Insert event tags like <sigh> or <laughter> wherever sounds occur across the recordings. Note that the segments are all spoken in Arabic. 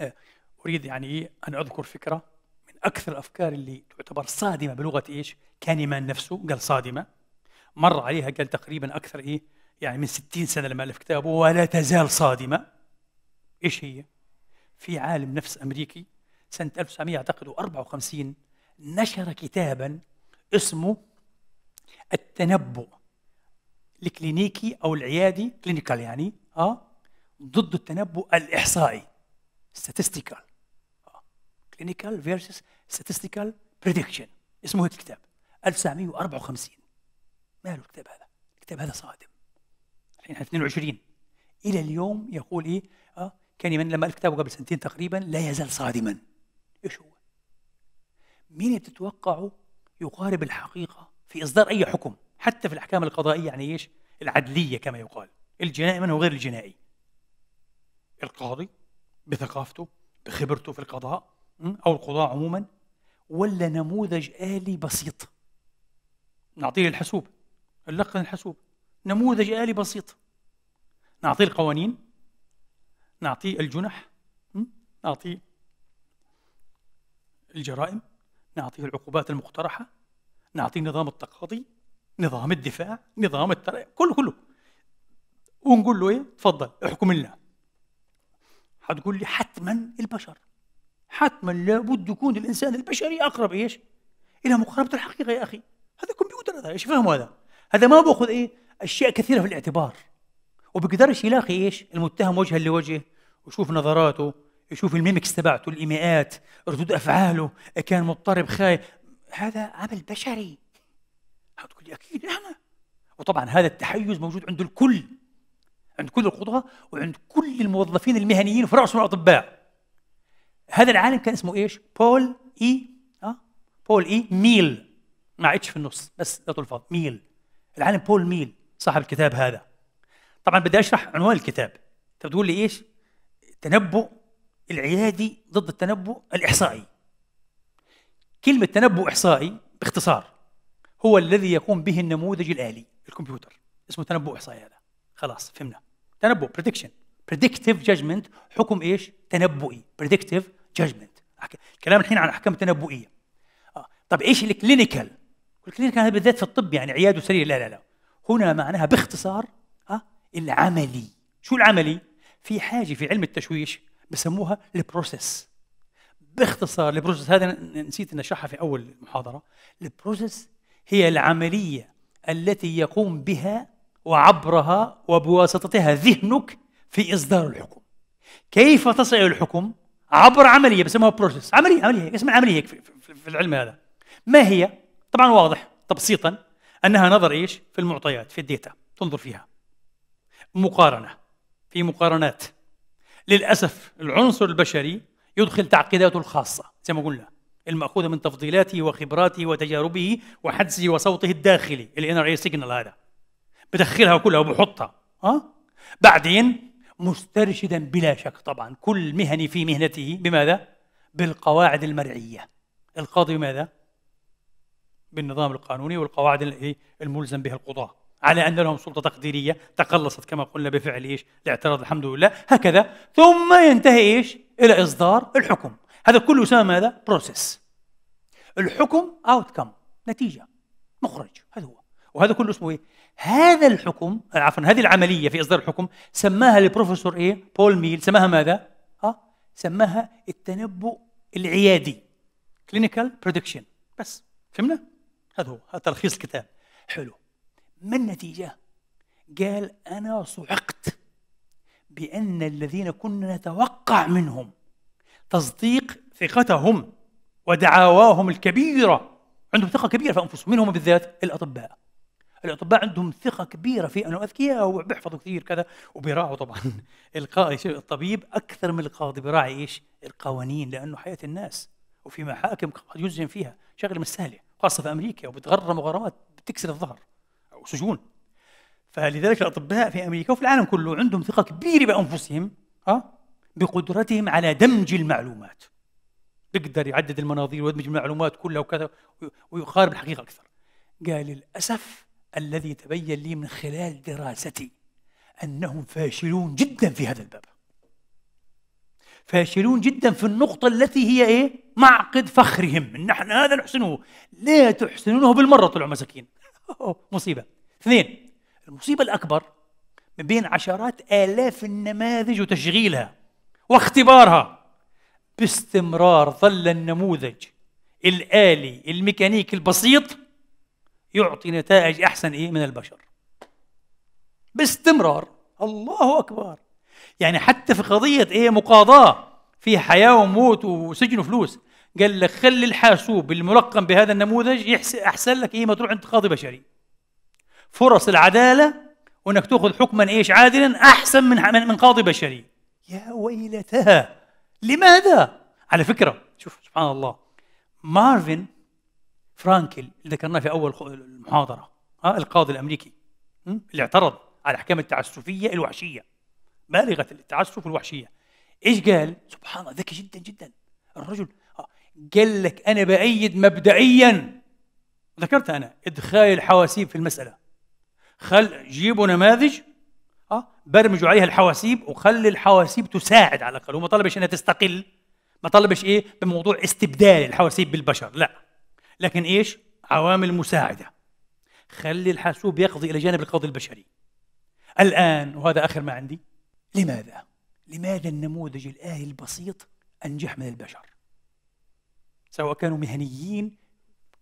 آه، اريد يعني ايه ان اذكر فكره من اكثر الافكار اللي تعتبر صادمه بلغه ايش؟ كانيمان نفسه قال صادمه مر عليها قال تقريبا اكثر ايه؟ يعني من 60 سنه لما الف كتابه ولا تزال صادمه ايش هي؟ في عالم نفس امريكي سنه 1954 نشر كتابا اسمه التنبؤ الكلينيكي او العيادي كلينيكال يعني اه ضد التنبؤ الاحصائي statistical clinical versus statistical prediction اسمه هيك الكتاب 1954 ماله الكتاب هذا الكتاب هذا صادم الحين 22 الى اليوم يقول ايه آه كان من لما الكتاب قبل سنتين تقريبا لا يزال صادما ايش هو مين تتوقعه يقارب الحقيقه في اصدار اي حكم حتى في الاحكام القضائيه يعني ايش العدليه كما يقال الجنائي من هو غير الجنائي القاضي بثقافته بخبرته في القضاء أو القضاء عموما ولا نموذج آلي بسيط نعطيه الحاسوب نلقن الحاسوب نموذج آلي بسيط نعطيه القوانين نعطيه الجنح نعطيه الجرائم نعطيه العقوبات المقترحة نعطيه نظام التقاضي نظام الدفاع نظام الترقية كله كله ونقول له ايه تفضل احكم لنا هتقول لي حتما البشر حتما لابد يكون الانسان البشري اقرب ايش؟ الى مقاربه الحقيقه يا اخي هذا كمبيوتر هذا ايش فاهمه هذا؟ هذا ما باخذ ايه؟ اشياء كثيره في الاعتبار وبقدرش يلاقي ايش؟ المتهم وجها لوجه ويشوف نظراته يشوف الميمكس تبعته الايماءات ردود افعاله كان مضطرب خايف هذا عمل بشري هتقول اكيد انا وطبعا هذا التحيز موجود عند الكل عند كل القضاة وعند كل الموظفين المهنيين وفرعوا رأسهم الأطباء هذا العالم كان اسمه ايش؟ بول اي اه بول اي ميل مع اتش في النص بس لا تلفظ ميل العالم بول ميل صاحب الكتاب هذا طبعا بدي اشرح عنوان الكتاب انت بتقول لي ايش؟ تنبؤ العيادي ضد التنبؤ الاحصائي كلمة تنبؤ إحصائي باختصار هو الذي يقوم به النموذج الآلي الكمبيوتر اسمه تنبؤ إحصائي هذا خلاص فهمنا تنبؤ بريدكشن بريدكتيف جادجمنت حكم ايش؟ تنبؤي بريدكتيف جادجمنت الكلام الحين عن احكام تنبؤيه آه. طب ايش الكلينيكال؟ الكلينيكال هذا بالذات في الطب يعني عياده سرير لا لا لا هنا معناها باختصار آه العملي شو العملي؟ في حاجه في علم التشويش بسموها البروسيس باختصار البروسيس هذا نسيت ان اشرحها في اول محاضره البروسيس هي العمليه التي يقوم بها وعبرها وبواسطتها ذهنك في إصدار الحكم كيف تصل إلى الحكم؟ عبر عملية بسموها بروسيس عملية عملية اسمها عملية في, في, في العلم هذا ما هي؟ طبعا واضح تبسيطا أنها نظر إيش؟ في المعطيات في الديتا تنظر فيها مقارنة في مقارنات للأسف العنصر البشري يدخل تعقيداته الخاصة زي ما قلنا المأخوذة من تفضيلاته وخبراته وتجاربه وحدسه وصوته الداخلي الانر اي سيجنال هذا بدخلها كلها وبحطها اه بعدين مسترشدا بلا شك طبعا كل مهني في مهنته بماذا؟ بالقواعد المرعيه القاضي ماذا؟ بالنظام القانوني والقواعد إيه، الملزم بها القضاه على ان لهم سلطه تقديريه تقلصت كما قلنا بفعل ايش؟ الاعتراض الحمد لله هكذا ثم ينتهي ايش؟ الى اصدار الحكم هذا كله يسمى ماذا؟ بروسيس الحكم اوت كم نتيجه مخرج هذا هو وهذا كله اسمه ايه؟ هذا الحكم عفوا هذه العمليه في اصدار الحكم سماها البروفيسور ايه؟ بول ميل سماها ماذا؟ اه سماها التنبؤ العيادي كلينيكال بريدكشن بس فهمنا؟ هذا هو هذا تلخيص الكتاب حلو ما النتيجه؟ قال انا صعقت بان الذين كنا نتوقع منهم تصديق ثقتهم ودعاواهم الكبيره عندهم ثقه كبيره في انفسهم منهم هم بالذات الاطباء الاطباء عندهم ثقه كبيره في انه اذكياء وبيحفظوا كثير كذا وبيراعوا طبعا <laughs> القاضي الطبيب اكثر من القاضي بيراعي ايش؟ القوانين لانه حياه الناس وفي محاكم قد يجزم فيها شغله مش سهله خاصه في امريكا وبتغرم غرامات بتكسر الظهر او سجون فلذلك الاطباء في امريكا وفي العالم كله عندهم ثقه كبيره بانفسهم ها بقدرتهم على دمج المعلومات بيقدر يعدد المناظير ويدمج المعلومات كلها وكذا ويقارب الحقيقه اكثر قال للاسف الذي تبين لي من خلال دراستي أنهم فاشلون جدا في هذا الباب فاشلون جدا في النقطة التي هي إيه؟ معقد فخرهم نحن هذا نحسنه لا تحسنونه بالمرة طلعوا مساكين مصيبة اثنين المصيبة الأكبر من بين عشرات آلاف النماذج وتشغيلها واختبارها باستمرار ظل النموذج الآلي الميكانيكي البسيط يعطي نتائج احسن ايه من البشر باستمرار الله اكبر يعني حتى في قضيه ايه مقاضاه في حياه وموت وسجن وفلوس قال لك خلي الحاسوب الملقم بهذا النموذج يحسن احسن لك ايه ما تروح عند قاضي بشري فرص العداله وانك تاخذ حكما ايش عادلا احسن من من قاضي بشري يا ويلتها لماذا على فكره شوف سبحان الله مارفن فرانكل اللي ذكرناه في اول المحاضره ها القاضي الامريكي اللي اعترض على الاحكام التعسفيه الوحشيه بالغه التعسف الوحشيه ايش قال؟ سبحان الله ذكي جدا جدا الرجل آه، قال لك انا بايد مبدئيا ذكرت انا ادخال الحواسيب في المساله خل جيبوا نماذج اه برمجوا عليها الحواسيب وخلي الحواسيب تساعد على الاقل هو ما طلبش انها تستقل ما طلبش ايه بموضوع استبدال الحواسيب بالبشر لا لكن ايش؟ عوامل مساعده خلي الحاسوب يقضي الى جانب القاضي البشري الان وهذا اخر ما عندي لماذا؟ لماذا النموذج الالي البسيط انجح من البشر؟ سواء كانوا مهنيين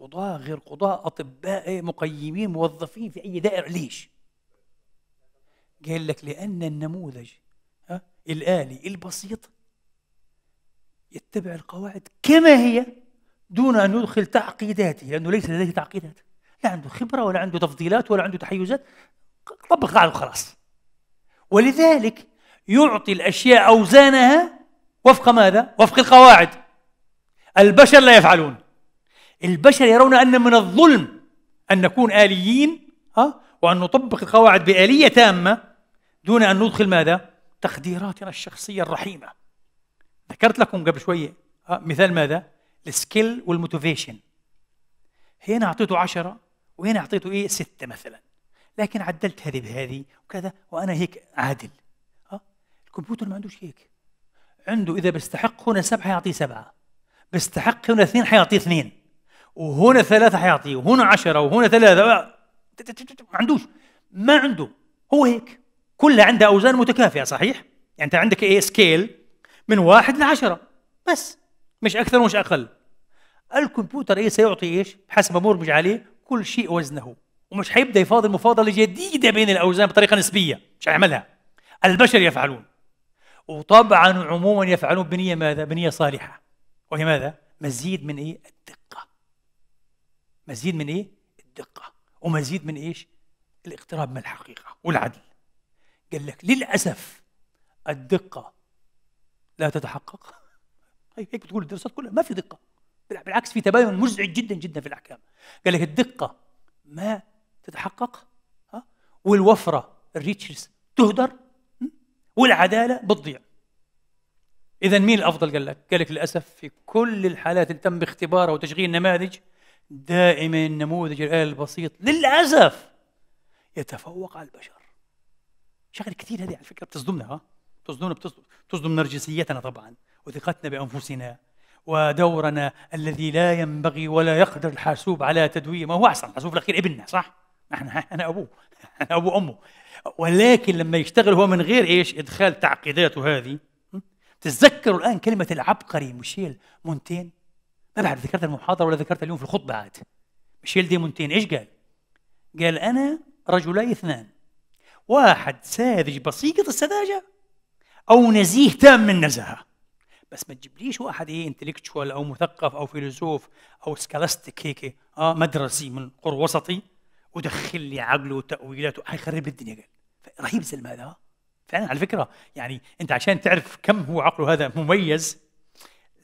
قضاة غير قضاة أطباء مقيمين موظفين في أي دائرة ليش؟ قال لك لأن النموذج ها الآلي البسيط يتبع القواعد كما هي دون أن يدخل تعقيداته لأنه ليس لديه تعقيدات لا عنده خبرة ولا عنده تفضيلات ولا عنده تحيزات طبق قاعدة خلاص ولذلك يعطي الأشياء أوزانها وفق ماذا؟ وفق القواعد البشر لا يفعلون البشر يرون أن من الظلم أن نكون آليين ها؟ آه، وأن نطبق القواعد بآلية تامة دون أن ندخل ماذا؟ تقديراتنا الشخصية الرحيمة ذكرت لكم قبل شوية آه، مثال ماذا؟ السكيل والموتيفيشن هنا اعطيته عشرة وهنا اعطيته ايه ستة مثلا لكن عدلت هذه بهذه وكذا وانا هيك عادل اه الكمبيوتر ما عندوش هيك عنده اذا بيستحق هنا سبعة حيعطيه سبعة بيستحق هنا اثنين حيعطيه اثنين وهنا ثلاثة حيعطيه وهنا عشرة وهنا ثلاثة ما عندوش ما عنده هو هيك كلها عندها أوزان متكافئة صحيح؟ يعني أنت عندك إيه سكيل من واحد لعشرة بس مش أكثر ومش أقل الكمبيوتر ايه سيعطي ايش بحسب ما برمج عليه كل شيء وزنه ومش حيبدا يفاضل مفاضله جديده بين الاوزان بطريقه نسبيه مش هيعملها البشر يفعلون وطبعا عموما يفعلون بنيه ماذا بنيه صالحه وهي ماذا مزيد من ايه الدقه مزيد من ايه الدقه ومزيد من ايش الاقتراب من الحقيقه والعدل قال لك للاسف الدقه لا تتحقق طيب، هيك بتقول الدراسات كلها ما في دقه بالعكس في تباين مزعج جدا جدا في الاحكام قال لك الدقه ما تتحقق ها والوفره الريتشز تهدر والعداله بتضيع اذا مين الافضل قال لك قال لك للاسف في كل الحالات اللي تم اختبارها وتشغيل نماذج دائما نموذج الاله البسيط للاسف يتفوق على البشر شغل كثير هذه على فكره بتصدمنا ها بتصدمنا بتصدم بتصدم نرجسيتنا طبعا وثقتنا بانفسنا ودورنا الذي لا ينبغي ولا يقدر الحاسوب على تدويره ما هو أحسن الحاسوب الأخير ابننا صح؟ نحن أنا أبوه أنا أبو أمه ولكن لما يشتغل هو من غير إيش إدخال تعقيداته هذه تتذكروا الآن كلمة العبقري ميشيل مونتين ما بعد ذكرت المحاضرة ولا ذكرت اليوم في الخطبة عاد ميشيل دي مونتين إيش قال؟ قال أنا رجلي اثنان واحد ساذج بسيط السذاجة أو نزيه تام من النزاهة بس ما تجيبليش واحد ايه انتلكتشوال او مثقف او فيلسوف او سكالستيك هيك اه مدرسي من قر وسطي ودخل لي عقله وتاويلاته حيخرب الدنيا قال رهيب الزلمه هذا آه. فعلا على فكره يعني انت عشان تعرف كم هو عقله هذا مميز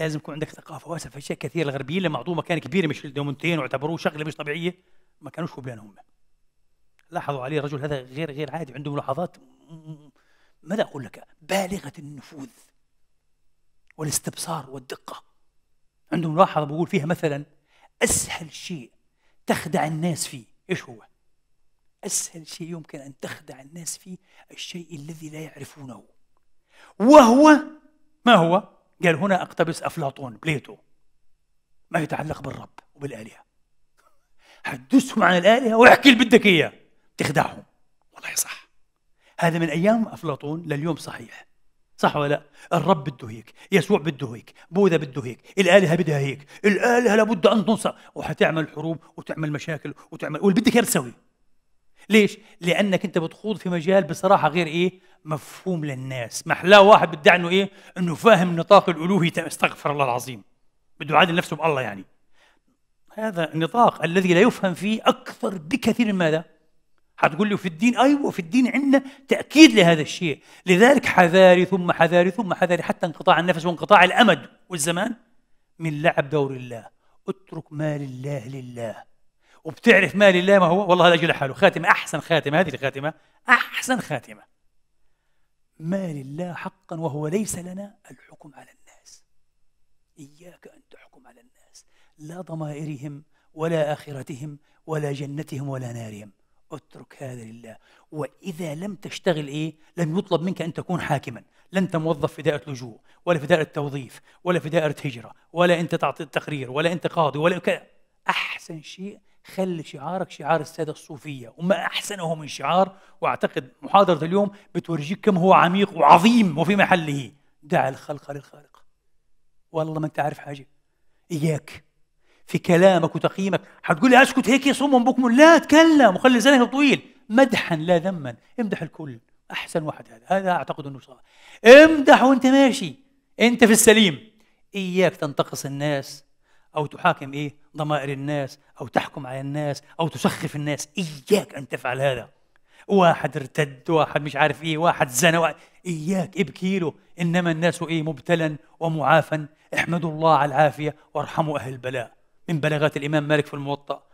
لازم يكون عندك ثقافه واسعه في اشياء كثيره الغربيين لما اعطوه مكان كبير مش دومنتين واعتبروه شغله مش طبيعيه ما كانوش في بلادهم لاحظوا عليه الرجل هذا غير غير عادي عنده ملاحظات ماذا اقول لك بالغه النفوذ والاستبصار والدقة عندهم ملاحظة بقول فيها مثلا أسهل شيء تخدع الناس فيه إيش هو؟ أسهل شيء يمكن أن تخدع الناس فيه الشيء الذي لا يعرفونه وهو ما هو؟ قال هنا أقتبس أفلاطون بليتو ما يتعلق بالرب وبالآلهة حدثهم عن الآلهة واحكي اللي بدك إياه تخدعهم والله صح هذا من أيام أفلاطون لليوم صحيح صح ولا لا؟ الرب بده هيك، يسوع بده هيك، بوذا بده هيك، الآلهة بدها هيك، الآلهة لابد أن تنصر وحتعمل حروب وتعمل مشاكل وتعمل واللي بدك تسوي ليش؟ لأنك أنت بتخوض في مجال بصراحة غير إيه؟ مفهوم للناس، احلاه واحد بدعي إنه إيه؟ إنه فاهم نطاق الألوهية استغفر الله العظيم بده يعادل نفسه بالله يعني هذا النطاق الذي لا يفهم فيه أكثر بكثير من ماذا؟ هتقول لي في الدين ايوه في الدين عندنا تاكيد لهذا الشيء لذلك حذاري ثم حذاري ثم حذاري حتى انقطاع النفس وانقطاع الامد والزمان من لعب دور الله اترك ما لله لله وبتعرف ما لله ما هو والله هذا اجي لحاله خاتمه احسن خاتمه هذه الخاتمه احسن خاتمه ما لله حقا وهو ليس لنا الحكم على الناس اياك ان تحكم على الناس لا ضمائرهم ولا اخرتهم ولا جنتهم ولا نارهم اترك هذا لله وإذا لم تشتغل إيه لم يطلب منك أن تكون حاكما لن أنت موظف في دائرة لجوء ولا في دائرة توظيف ولا في دائرة هجرة ولا أنت تعطي التقرير ولا أنت قاضي ولا كذا أحسن شيء خلي شعارك شعار السادة الصوفية وما أحسنه من شعار وأعتقد محاضرة اليوم بتورجيك كم هو عميق وعظيم وفي محله دع الخلق للخالق والله ما أنت عارف حاجة إياك في كلامك وتقييمك هتقول لي اسكت هيك صم بكم لا تكلم وخلي زنك طويل مدحا لا ذما امدح الكل احسن واحد هذا هذا اعتقد انه صح امدح وانت ماشي انت في السليم اياك تنتقص الناس او تحاكم ايه ضمائر الناس او تحكم على الناس او تسخف الناس اياك ان تفعل هذا واحد ارتد واحد مش عارف ايه واحد زنى اياك ابكي له انما الناس ايه مبتلا ومعافا احمدوا الله على العافيه وارحموا اهل البلاء من بلاغات الإمام مالك في الموطأ